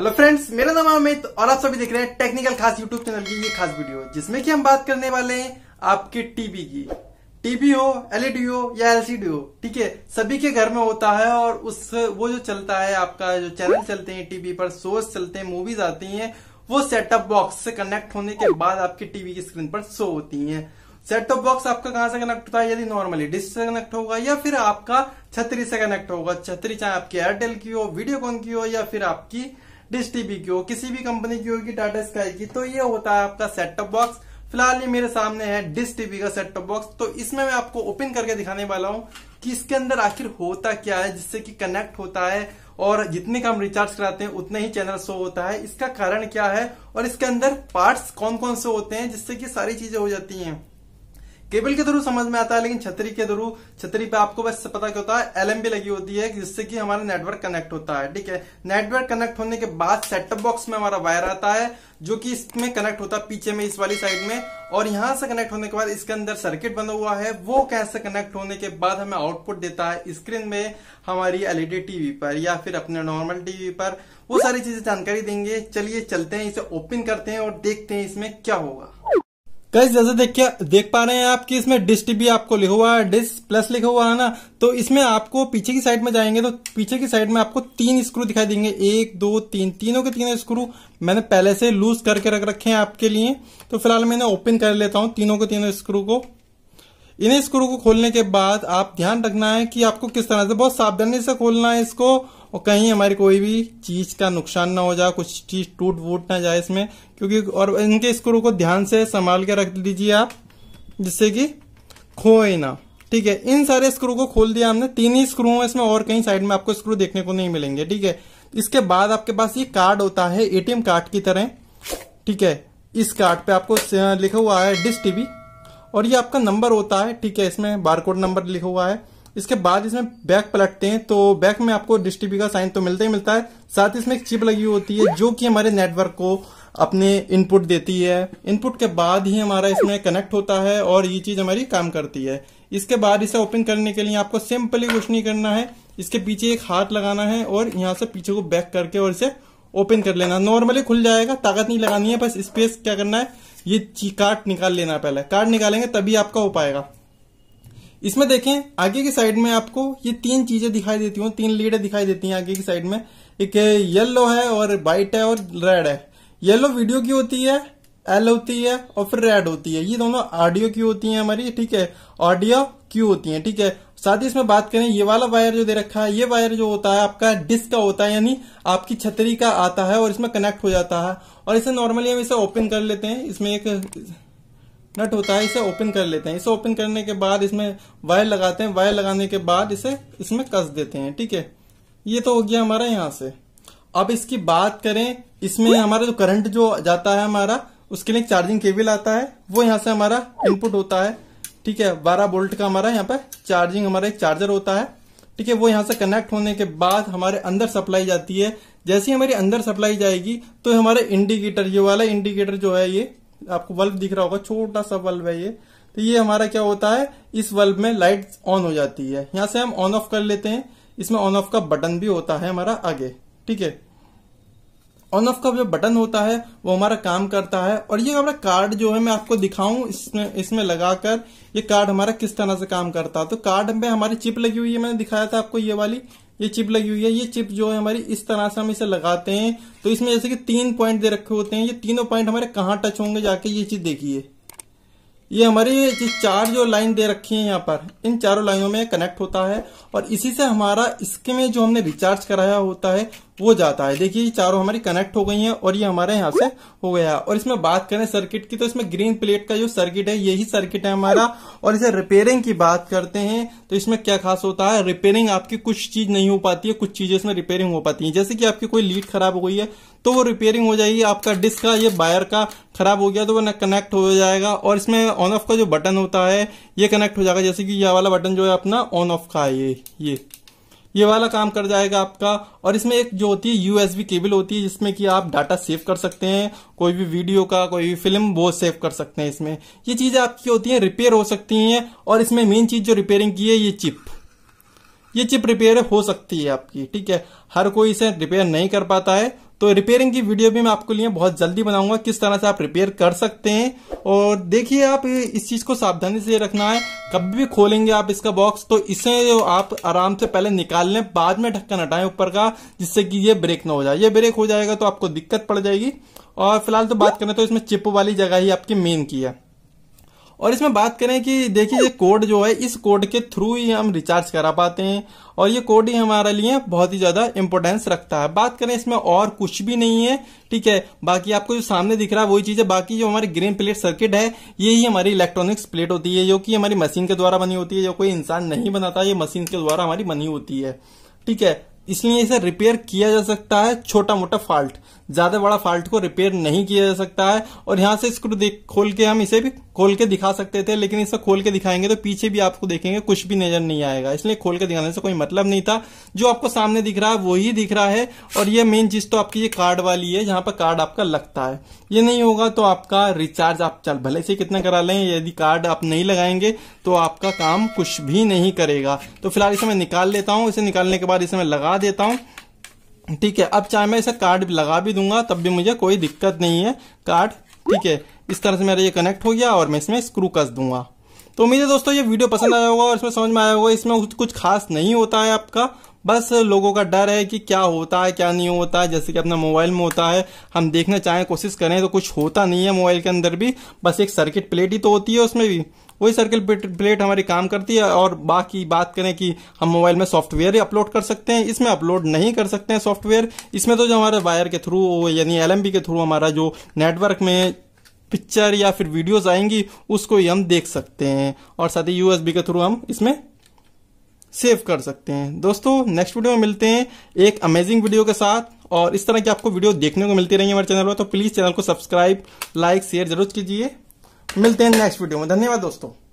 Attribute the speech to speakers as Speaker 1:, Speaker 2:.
Speaker 1: hello friends मेरा नाम अमित और आप सभी देख रहे हैं टेक्निकल खास यूट्यूब चैनल की ये खास वीडियो जिसमें कि हम बात करने वाले हैं आपके टीवी की टीवी हो एलईडी e हो या एलसीडी हो ठीक है सभी के घर में होता है और उस वो जो चलता है आपका जो चैनल चलते हैं टीवी पर शोज चलते हैं मूवीज आती है वो सेटअप बॉक्स से कनेक्ट होने के बाद आपके टीवी की स्क्रीन पर शो होती है सेट टॉप बॉक्स आपका कहां से कनेक्ट होता है यदि नॉर्मली डिश से कनेक्ट होगा या फिर आपका छतरी से कनेक्ट होगा छतरी चाहे आपकी एयरटेल की हो वीडियोकॉन की हो या फिर आपकी डिश टीवी की हो किसी भी कंपनी की होगी टाटा स्काई की तो ये होता है आपका सेटअप बॉक्स फिलहाल ये मेरे सामने है डिश टीवी का सेटअप बॉक्स तो इसमें मैं आपको ओपन करके दिखाने वाला हूँ कि इसके अंदर आखिर होता क्या है जिससे कि कनेक्ट होता है और जितने का हम रिचार्ज कराते हैं उतने ही चैनल शो होता है इसका कारण क्या है और इसके अंदर पार्ट्स कौन कौन से होते हैं जिससे कि सारी चीजें हो जाती हैं केबल के थ्रू समझ में आता है लेकिन छतरी के थ्रू छतरी पे आपको बस पता क्या होता है एलएमबी लगी होती है जिससे कि हमारा नेटवर्क कनेक्ट होता है ठीक है नेटवर्क कनेक्ट होने के बाद सेटअप बॉक्स में हमारा वायर आता है जो कि इसमें कनेक्ट होता है पीछे में इस वाली साइड में और यहां से कनेक्ट होने के बाद इसके अंदर सर्किट बना हुआ है वो कैसे कनेक्ट होने के बाद हमें आउटपुट देता है स्क्रीन में हमारी एलईडी टीवी e पर या फिर अपने नॉर्मल टीवी पर वो सारी चीजें जानकारी देंगे चलिए चलते हैं इसे ओपन करते हैं और देखते हैं इसमें क्या होगा कैसे जैसे देखिए देख पा रहे हैं आप कि इसमें डिस्ट भी आपको लिखा हुआ है डिस प्लस लिखा हुआ है ना तो इसमें आपको पीछे की साइड में जाएंगे तो पीछे की साइड में आपको तीन स्क्रू दिखाई देंगे एक दो तीन तीनों के तीनों स्क्रू मैंने पहले से लूज करके रख रखे हैं आपके लिए तो फिलहाल मैंने ओपन कर लेता हूं तीनों के तीनों स्क्रू को इन्हें स्क्रू को खोलने के बाद आप ध्यान रखना है कि आपको किस तरह से बहुत सावधानी से खोलना है इसको और कहीं हमारी कोई भी चीज का नुकसान ना हो जाए कुछ चीज टूट वूट ना जाए इसमें क्योंकि और इनके स्क्रू को ध्यान से संभाल के रख लीजिए आप जिससे कि खोए ना ठीक है इन सारे स्क्रू को खोल दिया हमने तीन ही स्क्रू है इसमें और कहीं साइड में आपको स्क्रू देखने को नहीं मिलेंगे ठीक है इसके बाद आपके पास ये कार्ड होता है एटीएम कार्ड की तरह ठीक है इस कार्ड पे आपको लिखा हुआ है डिस टीवी और ये आपका नंबर होता है ठीक है इसमें बारकोड नंबर लिखा हुआ है इसके बाद इसमें बैक पलटते हैं तो बैक में आपको डिस्ट्रीबी का साइन तो मिलता ही मिलता है साथ ही इसमें एक चिप लगी होती है जो कि हमारे नेटवर्क को अपने इनपुट देती है इनपुट के बाद ही हमारा इसमें कनेक्ट होता है और ये चीज हमारी काम करती है इसके बाद इसे ओपन करने के लिए आपको सिंपली कुछ नहीं करना है इसके पीछे एक हाथ लगाना है और यहाँ से पीछे को बैक करके और इसे ओपन कर लेना नॉर्मली खुल जाएगा ताकत नहीं लगानी है बस स्पेस क्या करना है ये कार्ड निकाल लेना पहले कार्ड निकालेंगे तभी आपका हो पाएगा इसमें देखें आगे की साइड में आपको ये तीन चीजें दिखाई देती हूँ तीन लीडें दिखाई देती हैं आगे की साइड में एक येलो है और वाइट है और रेड है येलो वीडियो की होती है एल होती है और फिर रेड होती है ये दोनों ऑडियो की होती है हमारी ठीक है ऑडियो क्यू होती है ठीक है साथ ही इसमें बात करें ये वाला वायर जो दे रखा है ये वायर जो होता है आपका डिस्क का होता है यानी आपकी छतरी का आता है और इसमें कनेक्ट हो जाता है और इसे नॉर्मली हम इसे ओपन कर लेते हैं इसमें एक नट होता है इसे ओपन कर लेते हैं इसे ओपन करने के बाद इसमें वायर लगाते हैं वायर लगाने के बाद इसे इसमें कस देते हैं ठीक है ये तो हो गया हमारा यहाँ से अब इसकी बात करें इसमें हमारा जो करंट जो जाता है हमारा उसके लिए चार्जिंग केबल आता है वो यहाँ से हमारा इनपुट होता है ठीक है बारह वोल्ट का हमारा यहाँ पर चार्जिंग हमारा एक चार्जर होता है ठीक है वो यहाँ से कनेक्ट होने के बाद हमारे अंदर सप्लाई जाती है जैसे ही हमारी अंदर सप्लाई जाएगी तो हमारे इंडिकेटर ये वाला इंडिकेटर जो है ये आपको बल्ब दिख रहा होगा छोटा सा बल्ब है ये तो ये हमारा क्या होता है इस बल्ब में लाइट ऑन हो जाती है यहाँ से हम ऑन ऑफ कर लेते हैं इसमें ऑन ऑफ का बटन भी होता है हमारा आगे ठीक है ऑन ऑफ का जो बटन होता है वो हमारा काम करता है और ये हमारा कार्ड जो है मैं आपको दिखाऊं इसमें इसमें लगाकर ये कार्ड हमारा किस तरह से काम करता है तो कार्ड में हमारी चिप लगी हुई है मैंने दिखाया था आपको ये वाली ये चिप लगी हुई है ये चिप जो है हमारी इस तरह से हम इसे लगाते हैं तो इसमें जैसे कि तीन पॉइंट दे रखे होते हैं ये तीनों पॉइंट हमारे कहाँ टच होंगे जाके ये चीज देखिए ये हमारी चार जो लाइन दे रखी है यहाँ पर इन चारों लाइनों में कनेक्ट होता है और इसी से हमारा इसके में जो हमने रिचार्ज कराया होता है वो जाता है देखिए ये चारों हमारी कनेक्ट हो गई हैं और ये हमारे यहाँ से हो गया और इसमें बात करें सर्किट की तो इसमें ग्रीन प्लेट का जो सर्किट है यही सर्किट है हमारा और इसे रिपेयरिंग की बात करते हैं तो इसमें क्या खास होता है रिपेयरिंग आपकी कुछ चीज नहीं हो पाती है कुछ चीजें इसमें रिपेयरिंग हो पाती है जैसे कि आपकी कोई लीड खराब हो गई है तो वो रिपेयरिंग हो जाएगी आपका डिस्क का ये वायर का खराब हो गया तो वो कनेक्ट हो जाएगा और इसमें ऑन ऑफ का जो बटन होता है ये कनेक्ट हो जाएगा जैसे कि यह वाला बटन जो है अपना ऑन ऑफ का है ये ये ये वाला काम कर जाएगा आपका और इसमें एक जो होती है यूएसबी केबल होती है जिसमें कि आप डाटा सेव कर सकते हैं कोई भी वीडियो का कोई भी फिल्म वो सेव कर सकते हैं इसमें ये चीजें आपकी होती हैं रिपेयर हो सकती हैं और इसमें मेन चीज जो रिपेयरिंग की है ये चिप ये चिप रिपेयर हो सकती है आपकी ठीक है हर कोई इसे रिपेयर नहीं कर पाता है तो रिपेयरिंग की वीडियो भी मैं आपको लिए बहुत जल्दी बनाऊंगा किस तरह से आप रिपेयर कर सकते हैं और देखिए आप इस चीज़ को सावधानी से रखना है कभी भी खोलेंगे आप इसका बॉक्स तो इसे आप आराम से पहले निकाल लें बाद में ढक्कन हटाएं ऊपर का जिससे कि ये ब्रेक ना हो जाए ये ब्रेक हो जाएगा तो आपको दिक्कत पड़ जाएगी और फिलहाल तो बात करें तो इसमें चिप वाली जगह ही आपकी मेन की है और इसमें बात करें कि देखिए ये कोड जो है इस कोड के थ्रू ही हम रिचार्ज करा पाते हैं और ये कोड ही हमारे लिए बहुत ही ज़्यादा इम्पोर्टेंस रखता है बात करें इसमें और कुछ भी नहीं है ठीक है बाकी आपको जो सामने दिख रहा है वही चीज़ है बाकी जो हमारी ग्रीन प्लेट सर्किट है ये ही हमारी इलेक्ट्रॉनिक्स प्लेट होती है जो की हमारी मशीन के द्वारा बनी होती है जो कोई इंसान नहीं बनाता ये मशीन के द्वारा हमारी बनी होती है ठीक है इसलिए इसे रिपेयर किया जा सकता है छोटा मोटा फॉल्ट ज्यादा बड़ा फॉल्ट को रिपेयर नहीं किया जा सकता है और यहां से स्क्रू देख खोल के हम इसे भी खोल के दिखा सकते थे लेकिन इसको खोल के दिखाएंगे तो पीछे भी आपको देखेंगे कुछ भी नजर नहीं आएगा इसलिए खोल के दिखाने से कोई मतलब नहीं था जो आपको सामने दिख रहा है वही दिख रहा है और ये मेन चीज तो आपकी ये कार्ड वाली है जहां पर कार्ड आपका लगता है ये नहीं होगा तो आपका रिचार्ज आप चल भले से कितना करा लें यदि कार्ड आप नहीं लगाएंगे तो आपका काम कुछ भी नहीं करेगा तो फिलहाल इसे मैं निकाल लेता हूँ इसे निकालने के बाद इसे मैं लगा देता हूँ ठीक है अब चाहे मैं इसे कार्ड लगा भी दूंगा तब भी मुझे कोई दिक्कत नहीं है कार्ड ठीक है इस तरह से मेरा ये कनेक्ट हो गया और मैं इसमें स्क्रू कस दूंगा तो उम्मीद है दोस्तों ये वीडियो पसंद आया होगा और इसमें समझ में आया होगा इसमें कुछ खास नहीं होता है आपका बस लोगों का डर है कि क्या होता है क्या नहीं होता है जैसे कि अपना मोबाइल में होता है हम देखना चाहें कोशिश करें तो कुछ होता नहीं है मोबाइल के अंदर भी बस एक सर्किट प्लेट ही तो होती है उसमें भी वही सर्किट प्लेट हमारी काम करती है और बाकी बात करें कि हम मोबाइल में सॉफ्टवेयर ही अपलोड कर सकते हैं इसमें अपलोड नहीं कर सकते हैं सॉफ्टवेयर इसमें तो जो हमारे वायर के थ्रू यानी एल के थ्रू हमारा जो नेटवर्क में पिक्चर या फिर वीडियोस आएंगी उसको ही हम देख सकते हैं और साथ ही यूएसबी के थ्रू हम इसमें सेव कर सकते हैं दोस्तों नेक्स्ट वीडियो में मिलते हैं एक अमेजिंग वीडियो के साथ और इस तरह की आपको वीडियो देखने को मिलती रहेंगी हमारे चैनल पर तो प्लीज चैनल को सब्सक्राइब लाइक शेयर जरूर कीजिए मिलते हैं नेक्स्ट वीडियो में धन्यवाद दोस्तों